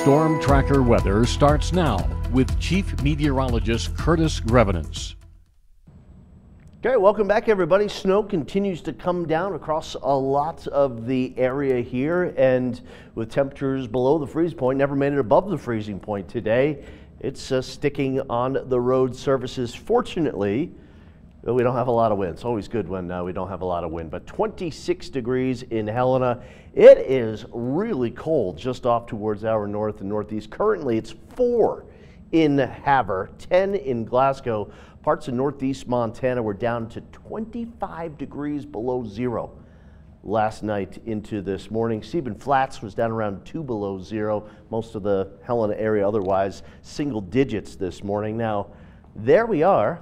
Storm Tracker Weather starts now with Chief Meteorologist Curtis Grevenants. Okay, welcome back everybody. Snow continues to come down across a lot of the area here and with temperatures below the freeze point, never made it above the freezing point today. It's uh, sticking on the road surfaces. Fortunately, we don't have a lot of wind. It's always good when uh, we don't have a lot of wind, but 26 degrees in Helena. It is really cold just off towards our north and northeast. Currently, it's four in Havre, 10 in Glasgow. Parts of northeast Montana were down to 25 degrees below zero last night into this morning. Steuben Flats was down around two below zero. Most of the Helena area otherwise single digits this morning. Now, there we are.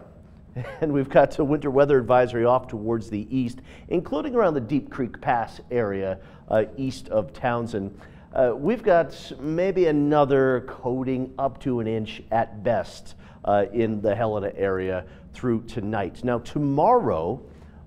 And we've got a winter weather advisory off towards the east, including around the Deep Creek Pass area uh, east of Townsend. Uh, we've got maybe another coating up to an inch at best uh, in the Helena area through tonight. Now, tomorrow,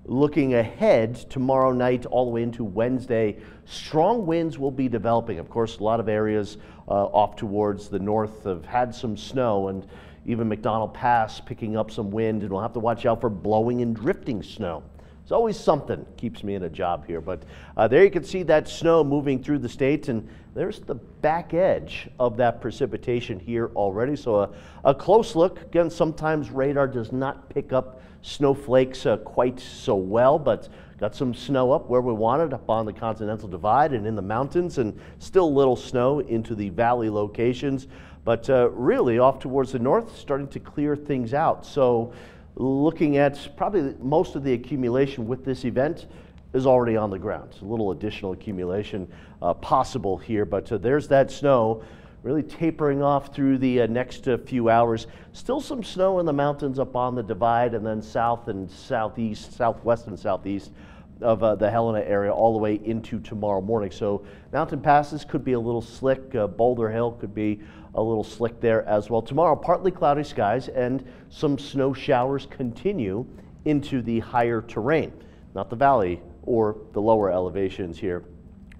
looking ahead tomorrow night all the way into Wednesday, strong winds will be developing. Of course, a lot of areas uh, off towards the north have had some snow and even McDonald Pass picking up some wind, and we'll have to watch out for blowing and drifting snow. It's always something keeps me in a job here, but uh, there you can see that snow moving through the states, and there's the back edge of that precipitation here already. So a, uh, a close look. Again, sometimes radar does not pick up snowflakes uh, quite so well, but Got some snow up where we wanted, up on the Continental Divide and in the mountains, and still little snow into the valley locations. But uh, really, off towards the north, starting to clear things out. So, looking at probably most of the accumulation with this event is already on the ground. a little additional accumulation uh, possible here, but uh, there's that snow really tapering off through the uh, next uh, few hours. Still some snow in the mountains up on the divide and then south and southeast, southwest and southeast of uh, the Helena area all the way into tomorrow morning. So mountain passes could be a little slick. Uh, Boulder Hill could be a little slick there as well. Tomorrow, partly cloudy skies and some snow showers continue into the higher terrain, not the valley or the lower elevations here.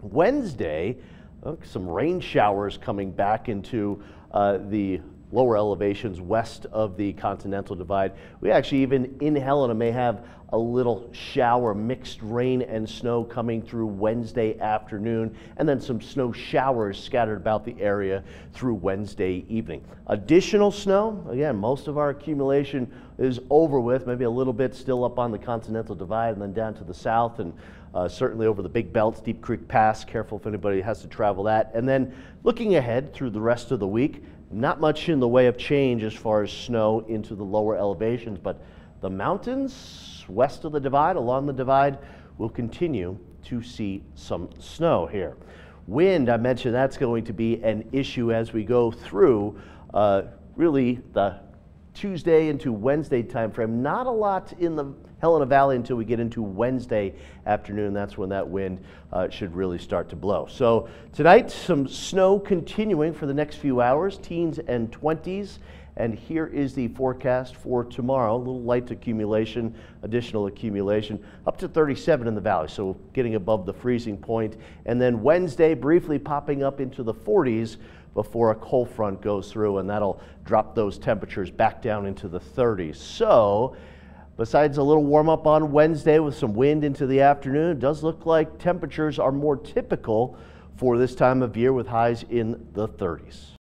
Wednesday, uh, some rain showers coming back into uh, the lower elevations west of the Continental Divide. We actually even in Helena may have a little shower, mixed rain and snow coming through Wednesday afternoon, and then some snow showers scattered about the area through Wednesday evening. Additional snow, again, most of our accumulation is over with, maybe a little bit still up on the Continental Divide and then down to the south and uh, certainly over the Big Belt, Deep Creek Pass. Careful if anybody has to travel that. And then looking ahead through the rest of the week, not much in the way of change as far as snow into the lower elevations, but the mountains west of the divide, along the divide, will continue to see some snow here. Wind, I mentioned that's going to be an issue as we go through uh, really the Tuesday into Wednesday timeframe. Not a lot in the Helena Valley until we get into Wednesday afternoon. That's when that wind uh, should really start to blow. So tonight, some snow continuing for the next few hours, teens and 20s. And here is the forecast for tomorrow. A little light accumulation, additional accumulation, up to 37 in the valley, so getting above the freezing point. And then Wednesday, briefly popping up into the 40s before a cold front goes through, and that'll drop those temperatures back down into the 30s. So Besides a little warm up on Wednesday with some wind into the afternoon, it does look like temperatures are more typical for this time of year with highs in the 30s.